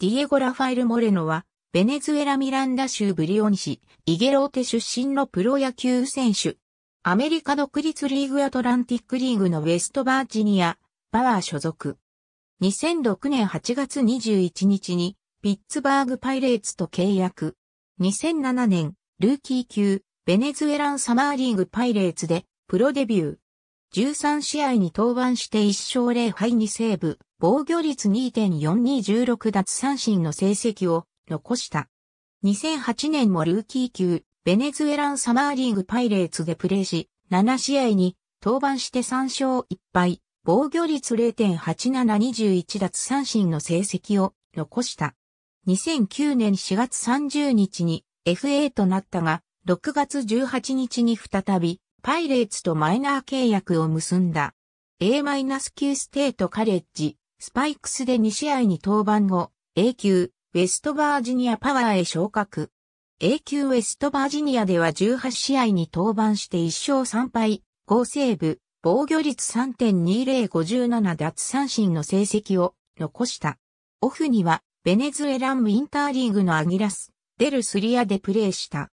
ディエゴ・ラファエル・モレノは、ベネズエラ・ミランダ州ブリオン市、イゲローテ出身のプロ野球選手。アメリカ独立リーグアトランティックリーグのウェストバージニア、パワー所属。2006年8月21日に、ピッツバーグパイレーツと契約。2007年、ルーキー級、ベネズエランサマーリーグパイレーツで、プロデビュー。13試合に登板して1勝0敗2セーブ、防御率2.4216奪三振の成績を残した。2008年もルーキー級、ベネズエランサマーリーグパイレーツでプレーし、7試合に登板して3勝1敗、防御率0.8721奪三振の成績を残した。2009年4月30日に FA となったが、6月18日に再びパイレーツとマイナー契約を結んだ。A-9 ステートカレッジ、スパイクスで2試合に登板後、A 級、ウェストバージニアパワーへ昇格。A 級ウェストバージニアでは18試合に登板して1勝3敗、5セーブ、防御率3.2057奪三振の成績を残した。オフには、ベネズエランウィンターリーグのアギラス、デルスリアでプレーした。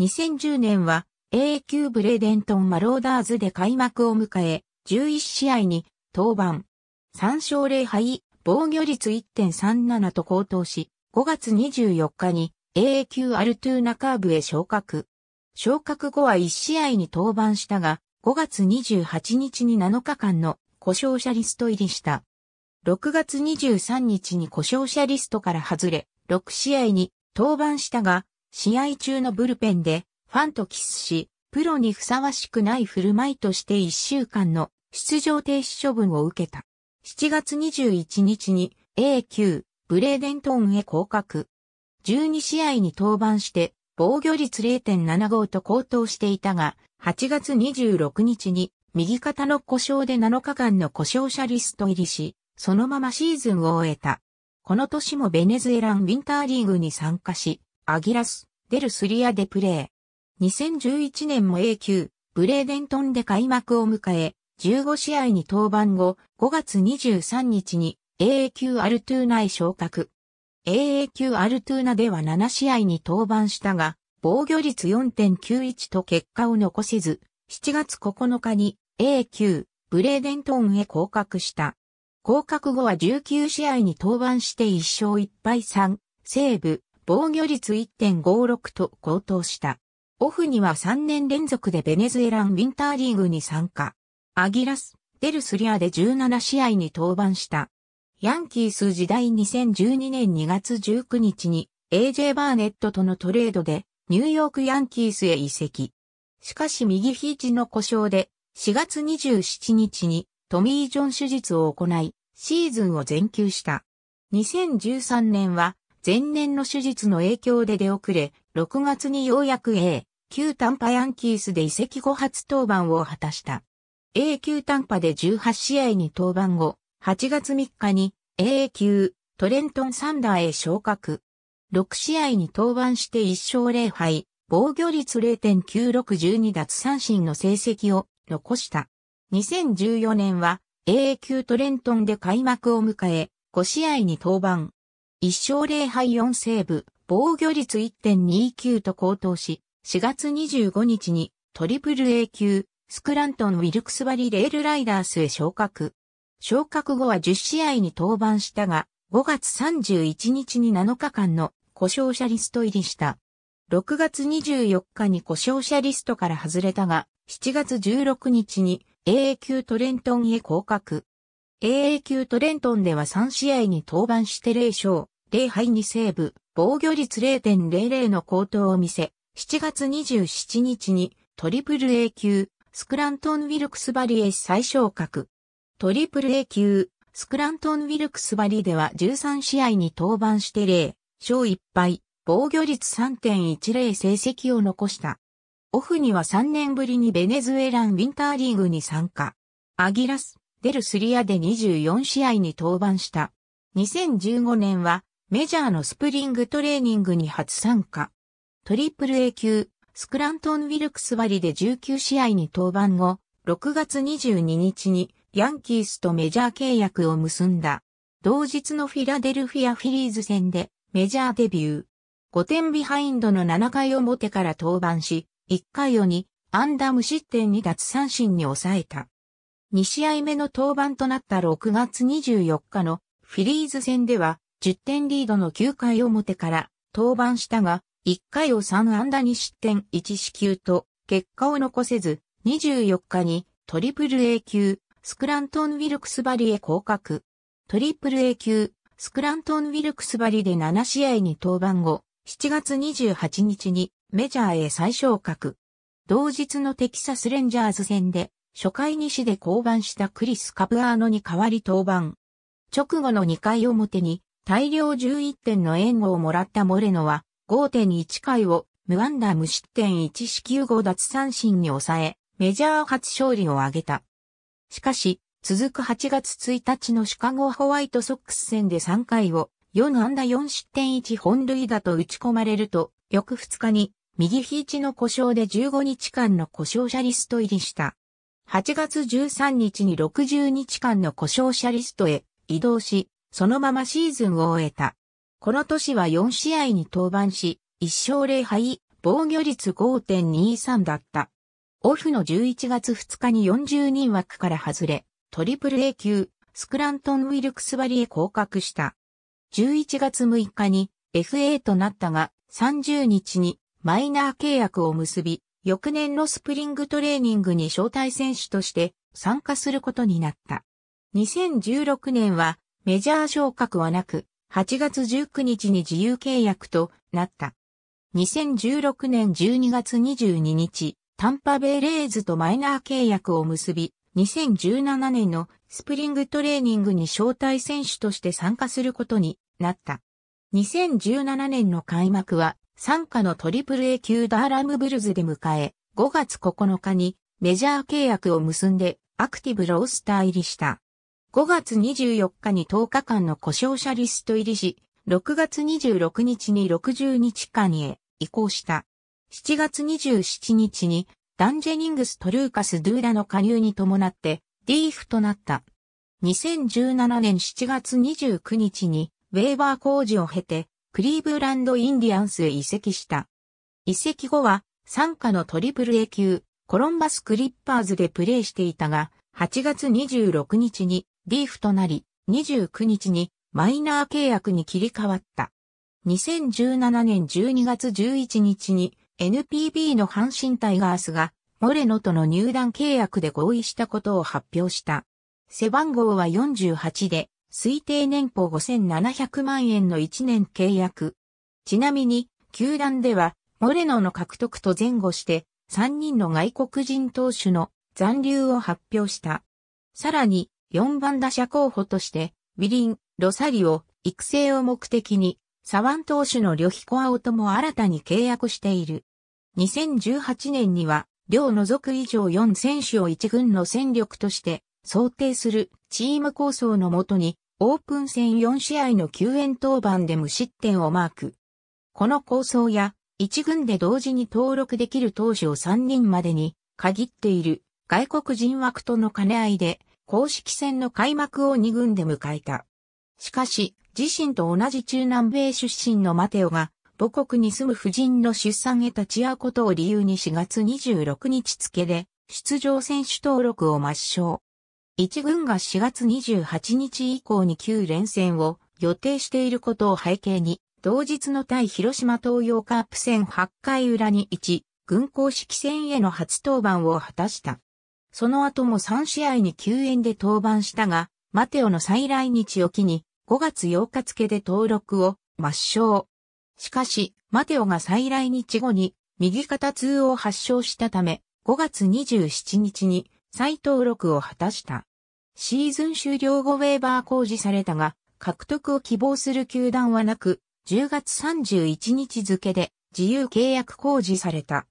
2010年は、A 級ブレーデントンマローダーズで開幕を迎え、11試合に登板。3勝0敗、防御率1.37と高騰し、5月24日に A 級アルトゥーナカーブへ昇格。昇格後は1試合に登板したが、5月28日に7日間の故障者リスト入りした。6月23日に故障者リストから外れ、6試合に登板したが、試合中のブルペンでファンとキスし、プロにふさわしくない振る舞いとして1週間の出場停止処分を受けた。7月21日に A 級ブレーデントーンへ降格。12試合に登板して防御率0.75と高騰していたが、8月26日に右肩の故障で7日間の故障者リスト入りし、そのままシーズンを終えた。この年もベネズエランウィンターリーグに参加し、アギラス、デルスリアでプレー。2011年も A 級、ブレーデントンで開幕を迎え、15試合に登板後、5月23日に AA 級アルトゥーナへ昇格。AA 級アルトゥーナでは7試合に登板したが、防御率4.91と結果を残せず、7月9日に A 級、ブレーデントンへ降格した。降格後は19試合に登板して1勝1敗3、西部、防御率1.56と高騰した。オフには3年連続でベネズエランウィンターリーグに参加。アギラス、デルスリアで17試合に登板した。ヤンキース時代2012年2月19日に AJ バーネットとのトレードでニューヨークヤンキースへ移籍。しかし右肘の故障で4月27日にトミー・ジョン手術を行いシーズンを全休した。2013年は前年の手術の影響で出遅れ6月にようやく A 旧短波ヤンキースで移籍後初登板を果たした。A 級短波で18試合に登板後、8月3日に a 級トレントンサンダーへ昇格。6試合に登板して1勝0敗、防御率0.962奪三振の成績を残した。2014年は a 級トレントンで開幕を迎え、5試合に登板。1勝0敗4セーブ、防御率1.29と高騰し、4月25日にトリプル A 級スクラントン・ウィルクスバリレールライダースへ昇格。昇格後は10試合に登板したが、5月31日に7日間の故障者リスト入りした。6月24日に故障者リストから外れたが、7月16日に AA 級トレントンへ降格。AA 級トレントンでは3試合に登板して0勝、0敗2セーブ、防御率0.00の高騰を見せ、7月27日にトリプル A 級スクラントン・ウィルクスバリへ再昇格。トリプル A 級スクラントン・ウィルクスバリでは13試合に登板して0勝1敗、防御率3.10成績を残した。オフには3年ぶりにベネズエランウィンターリーグに参加。アギラス、デルスリアで24試合に登板した。2015年はメジャーのスプリングトレーニングに初参加。トリプル A 級、スクラントン・ウィルクス割で19試合に登板後、6月22日にヤンキースとメジャー契約を結んだ。同日のフィラデルフィア・フィリーズ戦でメジャーデビュー。5点ビハインドの7回表から登板し、1回を2、ンダ無失点に脱三振に抑えた。2試合目の登板となった6月24日のフィリーズ戦では10点リードの9回表から登板したが、1回を3安打2失点1四球と結果を残せず、24日にトリプル A 級、スクラントン・ウィルクスバリへ降格。トリプル A 級、スクラントン・ウィルクスバリで7試合に登板後、7月28日にメジャーへ再昇格。同日のテキサス・レンジャーズ戦で、初回西で降板したクリス・カプアーノに代わり登板。直後の2回表に大量11点の援護をもらったモレノは、5.1回を無安打無失点1四球5奪三振に抑え、メジャー初勝利を挙げた。しかし、続く8月1日のシカゴホワイトソックス戦で3回を4安打4失点1本塁打と打ち込まれると、翌2日に右肘の故障で15日間の故障者リスト入りした。8月13日に60日間の故障者リストへ移動し、そのままシーズンを終えた。この年は4試合に登板し、1勝0敗、防御率5.23だった。オフの11月2日に40人枠から外れ、トリプル A 級、スクラントン・ウィルクスバリへ降格した。11月6日に FA となったが、30日にマイナー契約を結び、翌年のスプリングトレーニングに招待選手として参加することになった。2016年はメジャー昇格はなく、8月19日に自由契約となった。2016年12月22日、タンパベイレーズとマイナー契約を結び、2017年のスプリングトレーニングに招待選手として参加することになった。2017年の開幕は、参加のトリプル A 級ダーラムブルズで迎え、5月9日にメジャー契約を結んでアクティブロースター入りした。5月24日に10日間の故障者リスト入りし、6月26日に60日間へ移行した。7月27日にダンジェニングスとルーカス・ドゥーラの加入に伴ってディーフとなった。2017年7月29日にウェーバー工事を経てクリーブランド・インディアンスへ移籍した。移籍後は参加のトリプル A 級コロンバス・クリッパーズでプレーしていたが8月26日にリーフとなり、29日にマイナー契約に切り替わった。2017年12月11日に NPB の阪神タイガースがモレノとの入団契約で合意したことを発表した。背番号は48で、推定年俸5700万円の1年契約。ちなみに、球団では、モレノの獲得と前後して、3人の外国人投手の残留を発表した。さらに、4番打者候補として、ウィリン、ロサリオ、育成を目的に、サワン投手の旅費コアオとも新たに契約している。2018年には、両除く以上4選手を一軍の戦力として想定するチーム構想のもとに、オープン戦4試合の救援登板で無失点をマーク。この構想や、一軍で同時に登録できる投手を3人までに限っている外国人枠との兼ね合いで公式戦の開幕を2軍で迎えた。しかし、自身と同じ中南米出身のマテオが、母国に住む夫人の出産へ立ち会うことを理由に4月26日付で、出場選手登録を抹消。1軍が4月28日以降に9連戦を予定していることを背景に、同日の対広島東洋カープ戦8回裏に1、軍公式戦への初登板を果たした。その後も3試合に救援で登板したが、マテオの再来日を機に5月8日付で登録を抹消。しかし、マテオが再来日後に右肩痛を発症したため、5月27日に再登録を果たした。シーズン終了後ウェーバー工事されたが、獲得を希望する球団はなく、10月31日付で自由契約工事された。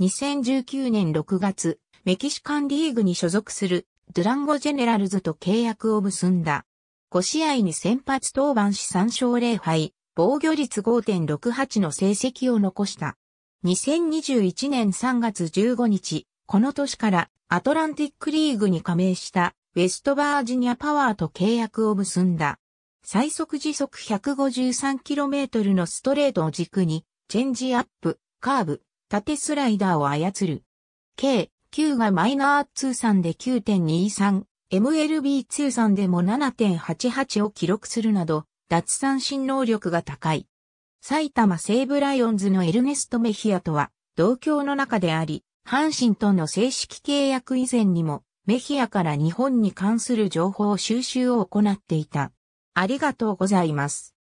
2019年6月、メキシカンリーグに所属するドゥランゴジェネラルズと契約を結んだ。5試合に先発登板し3勝0敗、防御率5.68の成績を残した。2021年3月15日、この年からアトランティックリーグに加盟したウェストバージニアパワーと契約を結んだ。最速時速 153km のストレートを軸に、チェンジアップ、カーブ、縦スライダーを操る。計9がマイナー通算で9.23、MLB 通算でも7.88を記録するなど、脱三振能力が高い。埼玉西武ライオンズのエルネスト・メヒアとは、同郷の中であり、阪神との正式契約以前にも、メヒアから日本に関する情報収集を行っていた。ありがとうございます。